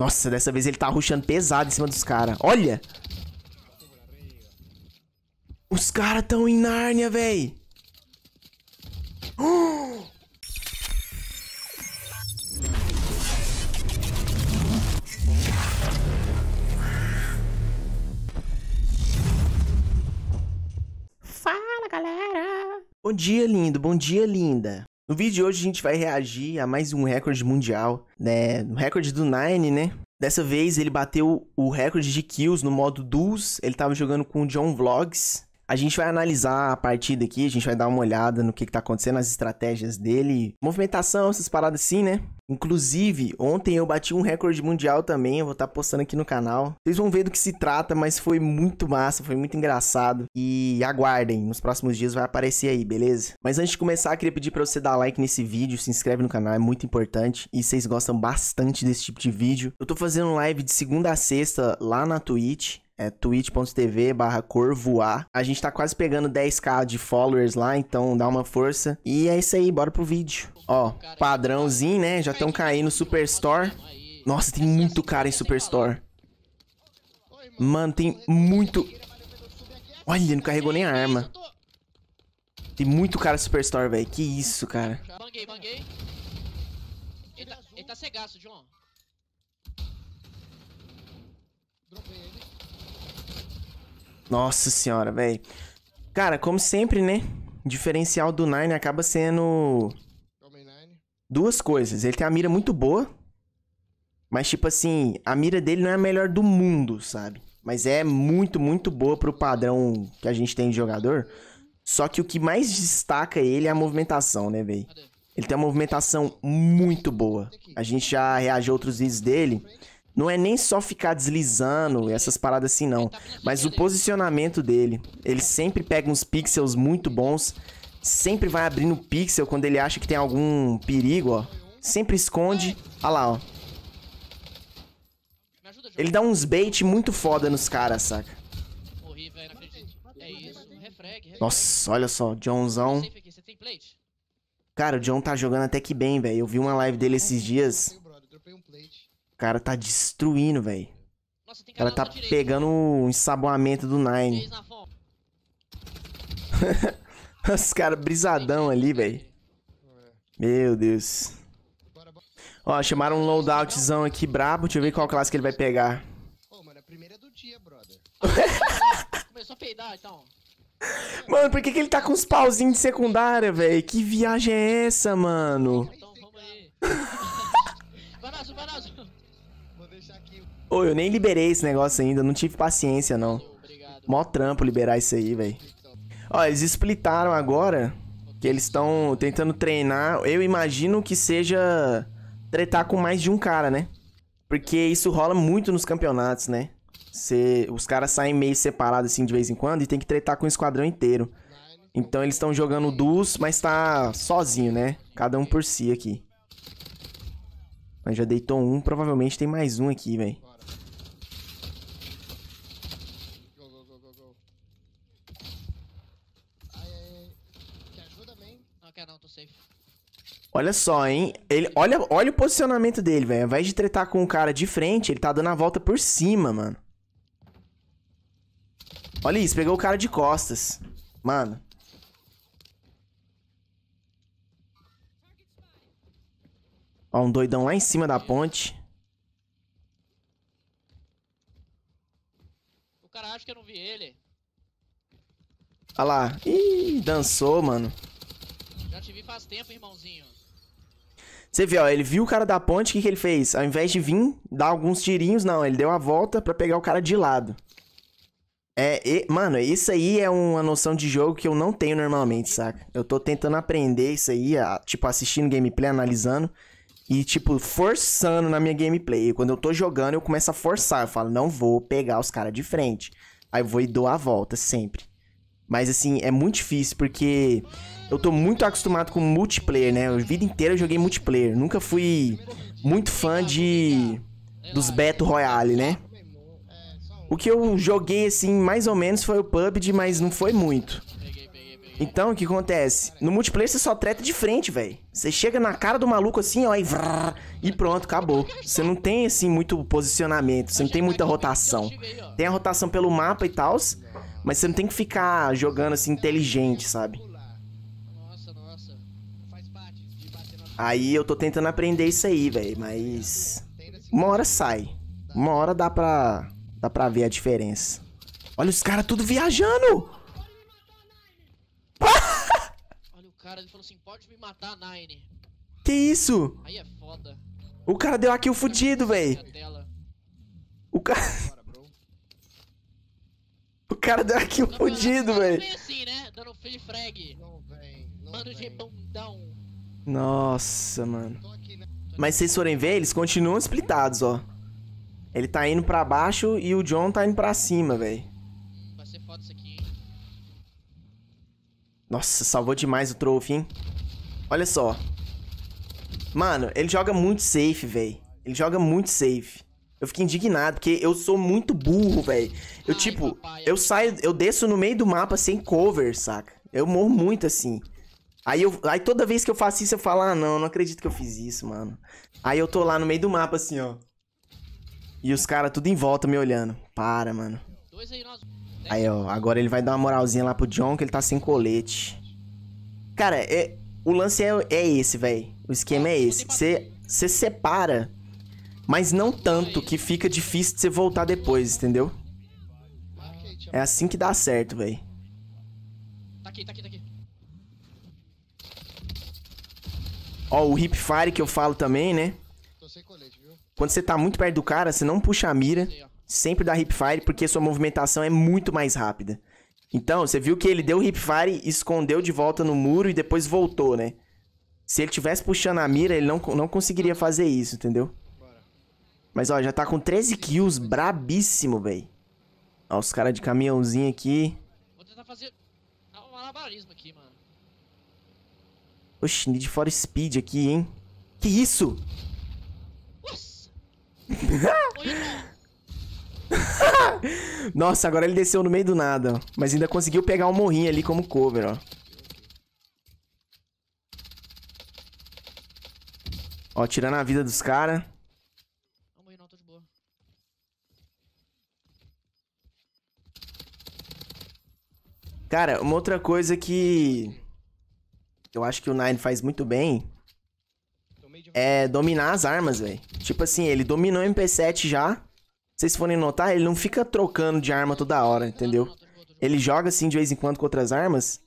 Nossa, dessa vez ele tá rushando pesado em cima dos caras. Olha! Os caras tão em Nárnia, véi! Fala, galera! Bom dia, lindo. Bom dia, linda. No vídeo de hoje a gente vai reagir a mais um recorde mundial, né? Um recorde do Nine, né? Dessa vez ele bateu o recorde de kills no modo duos. Ele tava jogando com o John Vlogs. A gente vai analisar a partida aqui, a gente vai dar uma olhada no que, que tá acontecendo, as estratégias dele, movimentação, essas paradas assim, né? Inclusive, ontem eu bati um recorde mundial também, eu vou estar tá postando aqui no canal. Vocês vão ver do que se trata, mas foi muito massa, foi muito engraçado. E aguardem, nos próximos dias vai aparecer aí, beleza? Mas antes de começar, queria pedir para você dar like nesse vídeo, se inscreve no canal, é muito importante. E vocês gostam bastante desse tipo de vídeo. Eu tô fazendo live de segunda a sexta lá na Twitch é twitch.tv barra corvoar. A gente tá quase pegando 10k de followers lá, então dá uma força. E é isso aí, bora pro vídeo. Ó, padrãozinho, né? Já estão caindo Superstore. Nossa, tem muito cara em Superstore. Mano, tem muito... Olha, ele não carregou nem a arma. Tem muito cara Superstore, velho. Que isso, cara. Banguei, banguei. Ele tá, tá cegaço, João. Nossa senhora, velho. Cara, como sempre, né? diferencial do Nine acaba sendo. Duas coisas. Ele tem a mira muito boa. Mas, tipo assim, a mira dele não é a melhor do mundo, sabe? Mas é muito, muito boa pro padrão que a gente tem de jogador. Só que o que mais destaca ele é a movimentação, né, velho? Ele tem uma movimentação muito boa. A gente já reagiu a outros vídeos dele. Não é nem só ficar deslizando essas paradas assim, não. Mas o posicionamento dele. Ele sempre pega uns pixels muito bons. Sempre vai abrindo pixel quando ele acha que tem algum perigo, ó. Sempre esconde. Olha lá, ó. Ele dá uns bait muito foda nos caras, saca? É Nossa, olha só, Johnzão. Cara, o John tá jogando até que bem, velho. Eu vi uma live dele esses dias cara tá destruindo, velho. Ela tá pegando o ensaboamento do Nine. Os caras brisadão ali, velho. Meu Deus. Ó, chamaram um loadoutzão aqui brabo. Deixa eu ver qual classe que ele vai pegar. mano, é Começou a peidar, então. Mano, por que, que ele tá com os pauzinhos de secundária, velho? Que viagem é essa, mano? Ô, oh, eu nem liberei esse negócio ainda, não tive paciência, não. Mó trampo liberar isso aí, velho. Ó, eles splitaram agora, que eles estão tentando treinar. Eu imagino que seja tretar com mais de um cara, né? Porque isso rola muito nos campeonatos, né? Cê, os caras saem meio separados assim de vez em quando e tem que tretar com o esquadrão inteiro. Então eles estão jogando duos, mas tá sozinho, né? Cada um por si aqui. Mas já deitou um, provavelmente tem mais um aqui, velho. Olha só, hein? Ele, olha, olha o posicionamento dele, velho. Ao invés de tretar com o cara de frente, ele tá dando a volta por cima, mano. Olha isso, pegou o cara de costas. Mano. Ó, um doidão lá em cima da ponte. O cara acha que eu não vi ele. Olha lá. Ih, dançou, mano. Já te vi faz tempo, irmãozinho. Você vê, ó, ele viu o cara da ponte, o que, que ele fez? Ao invés de vir dar alguns tirinhos, não, ele deu a volta para pegar o cara de lado. É, e, mano, isso aí é uma noção de jogo que eu não tenho normalmente, saca? Eu tô tentando aprender isso aí, a, tipo, assistindo gameplay, analisando e, tipo, forçando na minha gameplay. quando eu tô jogando, eu começo a forçar. Eu falo, não vou pegar os caras de frente. Aí eu vou e dou a volta sempre. Mas assim, é muito difícil porque eu tô muito acostumado com multiplayer, né? A vida inteira eu joguei multiplayer. Nunca fui muito fã de dos Battle Royale, né? O que eu joguei assim, mais ou menos, foi o PUBG, mas não foi muito. Então, o que acontece? No multiplayer você só treta de frente, velho. Você chega na cara do maluco assim, ó, e, e pronto, acabou. Você não tem, assim, muito posicionamento, você não tem muita rotação. Tem a rotação pelo mapa e tal mas você não tem que ficar jogando assim inteligente, sabe? Aí eu tô tentando aprender isso aí, velho, mas uma hora sai. Uma hora dá pra dá pra ver a diferença. Olha os caras tudo viajando. cara, ele falou assim: "Pode me matar, Nine". Que isso? Aí é foda. O cara deu aqui o fudido, velho. O cara cara deu aqui um fudido, velho. assim, né? Dando Não vem, não Mano de Nossa, mano. Né? Mas vocês forem ver, eles continuam splitados, ó. Ele tá indo pra baixo e o John tá indo pra cima, velho. Nossa, salvou demais o trophy, hein? Olha só. Mano, ele joga muito safe, velho. Ele joga muito safe. Eu fiquei indignado, porque eu sou muito burro, velho. Eu, Ai, tipo, papai, eu saio, eu desço no meio do mapa sem cover, saca? Eu morro muito assim. Aí, eu, aí toda vez que eu faço isso, eu falo, ah, não, não acredito que eu fiz isso, mano. Aí eu tô lá no meio do mapa, assim, ó. E os caras tudo em volta me olhando. Para, mano. Aí, ó, agora ele vai dar uma moralzinha lá pro John, que ele tá sem colete. Cara, é, o lance é, é esse, velho. O esquema é esse. Você separa mas não é tanto que fica difícil de você voltar depois, entendeu? É assim que dá certo, velho. Tá aqui, tá aqui, tá aqui. Ó, o hip fire que eu falo também, né? Tô sem colete, viu? Quando você tá muito perto do cara, você não puxa a mira. Sempre dá hip fire porque sua movimentação é muito mais rápida. Então, você viu que ele deu hip fire, escondeu de volta no muro e depois voltou, né? Se ele tivesse puxando a mira, ele não, não conseguiria fazer isso, entendeu? Mas, ó, já tá com 13 kills, brabíssimo, velho. Ó, os caras de caminhãozinho aqui. Vou tentar fazer um malabarismo aqui, mano. Oxi, Need for Speed aqui, hein? Que isso? Nossa! Nossa, agora ele desceu no meio do nada, ó. Mas ainda conseguiu pegar um morrinho ali como cover, ó. Ó, tirando a vida dos caras. Cara, uma outra coisa que eu acho que o Nine faz muito bem é dominar as armas, velho. Tipo assim, ele dominou o MP7 já. Vocês forem notar, ele não fica trocando de arma toda hora, entendeu? Ele joga assim de vez em quando com outras armas.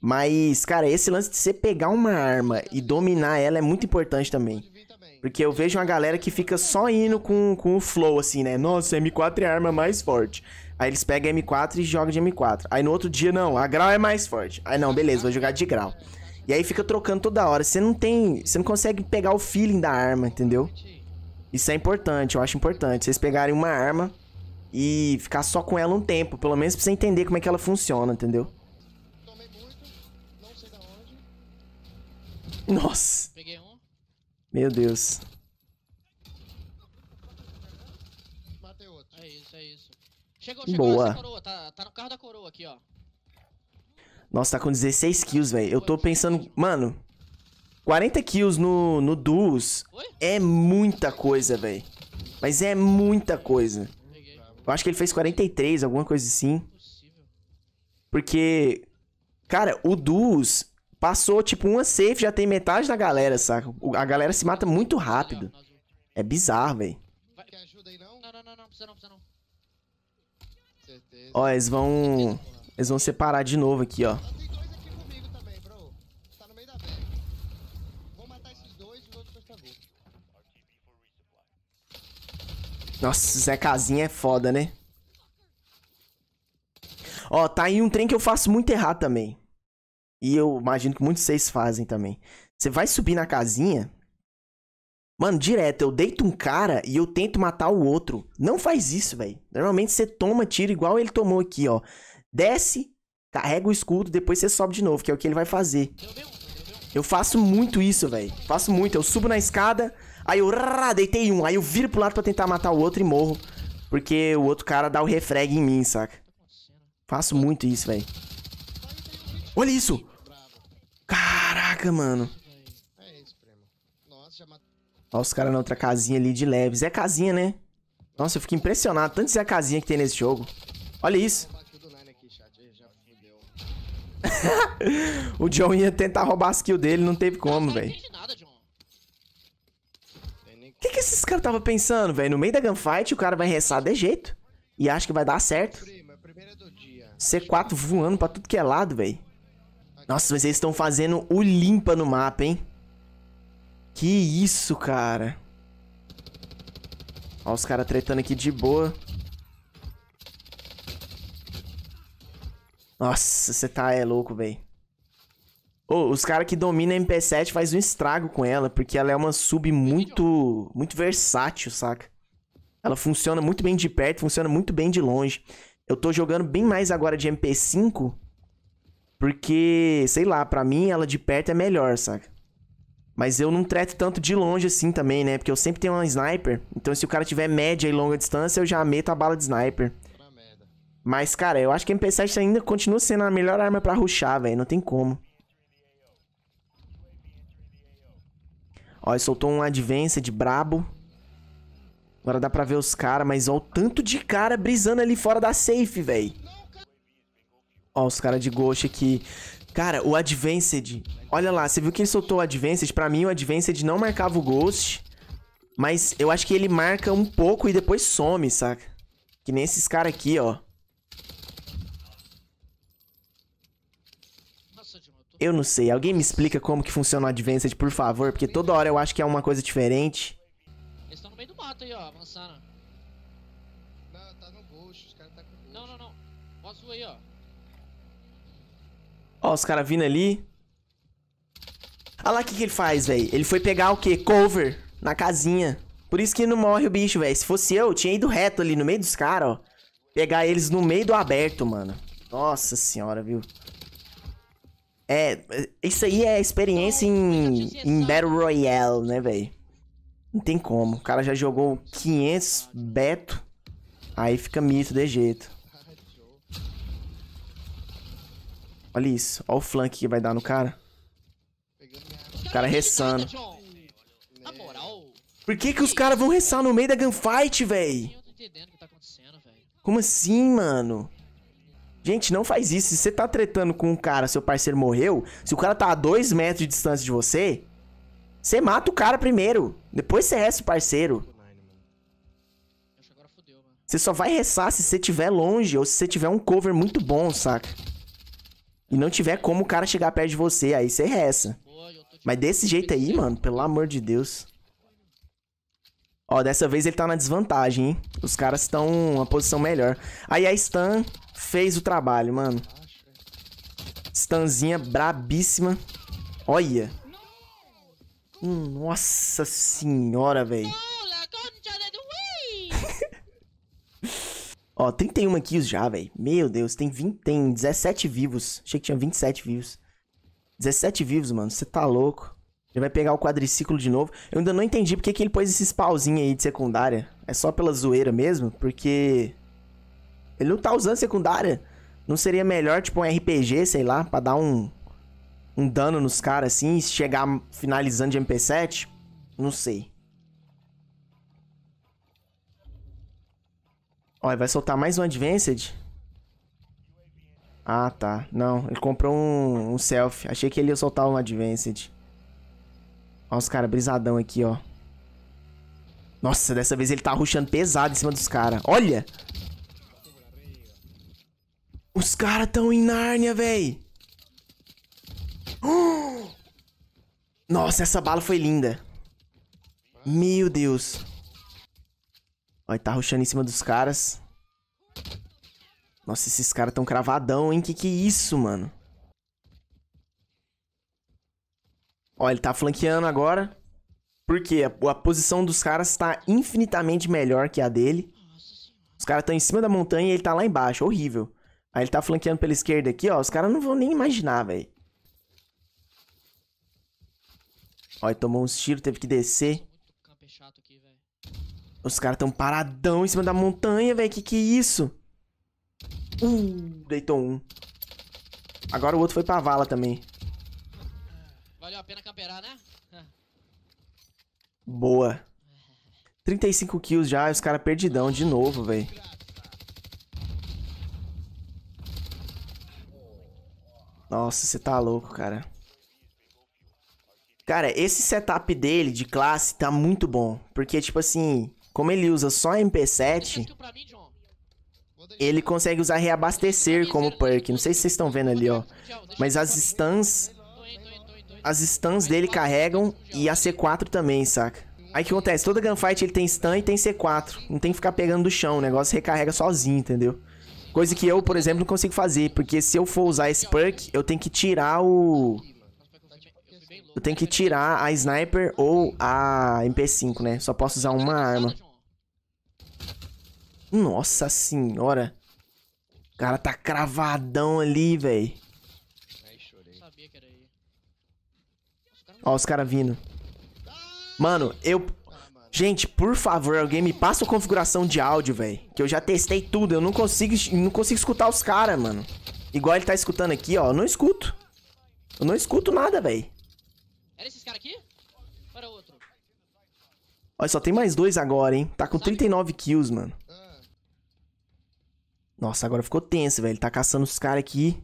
Mas, cara, esse lance de você pegar uma arma e dominar ela é muito importante também. Porque eu vejo uma galera que fica só indo com, com o flow, assim, né? Nossa, M4 é a arma mais forte. Aí eles pegam M4 e jogam de M4. Aí no outro dia, não, a grau é mais forte. Aí não, beleza, vou jogar de grau. E aí fica trocando toda hora. Você não tem. Você não consegue pegar o feeling da arma, entendeu? Isso é importante, eu acho importante. Vocês pegarem uma arma e ficar só com ela um tempo, pelo menos pra você entender como é que ela funciona, entendeu? Tomei muito, não sei da onde. Nossa! Peguei um. Meu Deus. Matei outro. É isso, é isso. Chegou, chegou Boa. coroa. Tá, tá no carro da coroa aqui, ó. Nossa, tá com 16 kills, velho. Eu tô pensando... Mano, 40 kills no, no duos Oi? é muita coisa, velho. Mas é muita coisa. Eu acho que ele fez 43, alguma coisa assim. Porque, cara, o duos Passou, tipo, uma safe, já tem metade da galera, saca? A galera se mata muito rápido. É bizarro, velho. Quer ajuda aí, não? Não, não, não, não, precisa não, precisa não. Certeza. Ó, eles vão... Eles vão separar de novo aqui, ó. Tá Nossa, Zé Casinha é foda, né? Ó, tá aí um trem que eu faço muito errado também. E eu imagino que muitos vocês fazem também. Você vai subir na casinha. Mano, direto, eu deito um cara e eu tento matar o outro. Não faz isso, velho. Normalmente você toma tiro igual ele tomou aqui, ó. Desce, carrega o escudo, depois você sobe de novo, que é o que ele vai fazer. Eu faço muito isso, velho. Faço muito. Eu subo na escada, aí eu rá, deitei um, aí eu viro pro lado pra tentar matar o outro e morro. Porque o outro cara dá o refreg em mim, saca? Faço muito isso, velho. Olha isso! Caraca, mano. Olha os caras na outra casinha ali de leves. É casinha, né? Nossa, eu fico impressionado. Tanto é casinha que tem nesse jogo. Olha isso. o John ia tentar roubar as kills dele, não teve como, velho. O que, que esses caras estavam pensando, velho? No meio da gunfight, o cara vai ressar de jeito. E acha que vai dar certo. C4 voando pra tudo que é lado, velho. Nossa, mas eles estão fazendo o limpa no mapa, hein? Que isso, cara. Ó, os caras tretando aqui de boa. Nossa, você tá é louco, velho. Oh, os caras que dominam a MP7 faz um estrago com ela, porque ela é uma sub muito, muito versátil, saca? Ela funciona muito bem de perto, funciona muito bem de longe. Eu tô jogando bem mais agora de MP5 porque, sei lá, para mim ela de perto é melhor, saca? Mas eu não treto tanto de longe assim também, né? Porque eu sempre tenho uma sniper. Então se o cara tiver média e longa distância, eu já meto a bala de sniper. Mas, cara, eu acho que a MP7 ainda continua sendo a melhor arma para ruxar, velho. Não tem como. Ó, ele soltou um Advanced brabo. Agora dá pra ver os caras, mas ó, o tanto de cara brisando ali fora da safe, velho. Ó, os caras de Ghost aqui. Cara, o Advanced. Olha lá, você viu que ele soltou o Advanced? Pra mim, o Advanced não marcava o Ghost. Mas eu acho que ele marca um pouco e depois some, saca? Que nem esses caras aqui, ó. Eu não sei. Alguém me explica como que funciona o Advanced, por favor? Porque toda hora eu acho que é uma coisa diferente. Eles estão no meio do mato aí, ó, avançando. Não, tá no Ghost, os caras tá com Ghost. Não, não, não. Ó, aí, ó. Ó, os caras vindo ali. Olha lá o que, que ele faz, velho. Ele foi pegar o quê? Cover na casinha. Por isso que não morre o bicho, velho. Se fosse eu, eu tinha ido reto ali no meio dos caras, ó. Pegar eles no meio do aberto, mano. Nossa senhora, viu? É, isso aí é experiência em, em Battle Royale, né, velho? Não tem como. O cara já jogou 500 Beto. Aí fica mito de jeito. Olha isso. Olha o flank que vai dar no cara. O cara ressando. Por que que os caras vão ressar no meio da gunfight, véi? Como assim, mano? Gente, não faz isso. Se você tá tretando com um cara, seu parceiro morreu, se o cara tá a dois metros de distância de você, você mata o cara primeiro. Depois você resta o parceiro. Você só vai ressar se você tiver longe ou se você tiver um cover muito bom, saca? e não tiver como o cara chegar perto de você, aí você ressa. Mas desse jeito aí, mano, pelo amor de Deus. Ó, dessa vez ele tá na desvantagem, hein? Os caras estão uma posição melhor. Aí a Stan fez o trabalho, mano. Stanzinha brabíssima. Olha. Hum, nossa senhora, velho. Ó, 31 kills já, velho. Meu Deus, tem 20, tem 17 vivos. Achei que tinha 27 vivos. 17 vivos, mano. Você tá louco. Ele vai pegar o quadriciclo de novo. Eu ainda não entendi porque que ele pôs esses pauzinhos aí de secundária. É só pela zoeira mesmo? Porque... Ele não tá usando secundária. Não seria melhor, tipo, um RPG, sei lá, pra dar um... Um dano nos caras, assim, e chegar finalizando de MP7? Não sei. Olha, vai soltar mais um Advanced? Ah, tá. Não, ele comprou um, um Self. Achei que ele ia soltar um Advanced. Olha os caras brisadão aqui, ó. Nossa, dessa vez ele tá ruxando pesado em cima dos caras. Olha! Os caras tão em Nárnia, véi! Nossa, essa bala foi linda. Meu Deus. Olha, ele tá rushando em cima dos caras. Nossa, esses caras tão cravadão, hein? Que que é isso, mano? Olha, ele tá flanqueando agora. Porque a, a posição dos caras tá infinitamente melhor que a dele. Os caras estão em cima da montanha e ele tá lá embaixo. Horrível. Aí ele tá flanqueando pela esquerda aqui, ó. Os caras não vão nem imaginar, velho. Olha, tomou uns tiros, teve que descer. campo é chato aqui, velho. Os caras tão paradão em cima da montanha, velho. Que que é isso? Uh, deitou um. Agora o outro foi pra vala também. Valeu a pena camperar, né? Boa. 35 kills já, os caras perdidão de novo, velho. Nossa, você tá louco, cara. Cara, esse setup dele de classe tá muito bom. Porque, tipo assim, como ele usa só MP7, ele consegue usar reabastecer como perk. Não sei se vocês estão vendo ali, ó. Mas as stuns... As stuns dele carregam e a C4 também, saca? Aí o que acontece? Toda gunfight ele tem stun e tem C4. Não tem que ficar pegando do chão. O negócio recarrega sozinho, entendeu? Coisa que eu, por exemplo, não consigo fazer. Porque se eu for usar esse perk, eu tenho que tirar o... Eu tenho que tirar a sniper ou a MP5, né? Só posso usar uma arma. Nossa senhora. O cara tá cravadão ali, velho. Ó, os caras vindo. Mano, eu... Ah, Gente, por favor, alguém me passa a configuração de áudio, velho. Que eu já testei tudo. Eu não consigo, não consigo escutar os caras, mano. Igual ele tá escutando aqui, ó. Eu não escuto. Eu não escuto nada, velho. Era esses caras aqui? Ou era outro? Olha, só tem mais dois agora, hein. Tá com 39 kills, mano. Nossa, agora ficou tenso, velho. Ele tá caçando os caras aqui.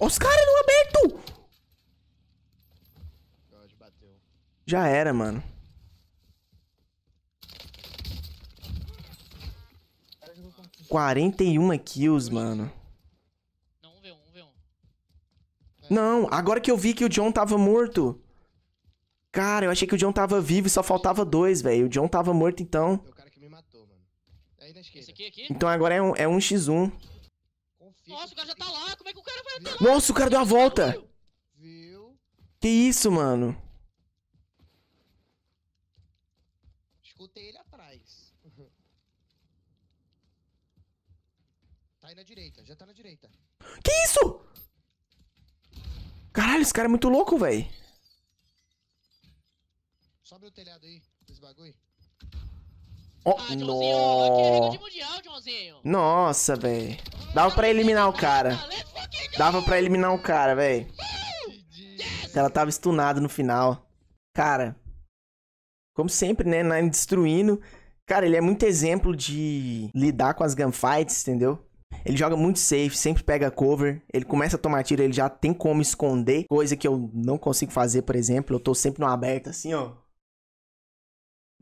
Ó, os caras no aberto! Já era, mano. Quarenta e uma kills, mano. Não, um um. Não, agora que eu vi que o John tava morto. Cara, eu achei que o John tava vivo e só faltava dois, velho. O John tava morto então esquerda. Esse aqui, aqui? Então agora é um, é um x1. Nossa, o cara já tá lá. Como é que o cara vai até lá? Nossa, o cara deu a volta. Viu? Que isso, mano? Escutei ele atrás. tá aí na direita, já tá na direita. Que isso? Caralho, esse cara é muito louco, velho. Sobe o telhado aí, desse bagulho. Oh, ah, Joãozinho, no... aqui é mundial, Joãozinho. Nossa, velho. Dava pra eliminar o cara. Dava pra eliminar o cara, velho. Ela tava stunada no final. Cara, como sempre, né? Nine destruindo. Cara, ele é muito exemplo de lidar com as gunfights, entendeu? Ele joga muito safe, sempre pega cover. Ele começa a tomar tiro, ele já tem como esconder. Coisa que eu não consigo fazer, por exemplo. Eu tô sempre no aberto, assim, ó.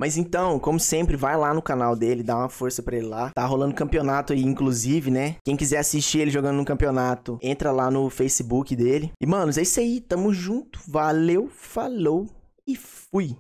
Mas então, como sempre, vai lá no canal dele, dá uma força para ele lá. Tá rolando campeonato aí, inclusive, né? Quem quiser assistir ele jogando no campeonato, entra lá no Facebook dele. E, manos, é isso aí. Tamo junto. Valeu, falou e fui.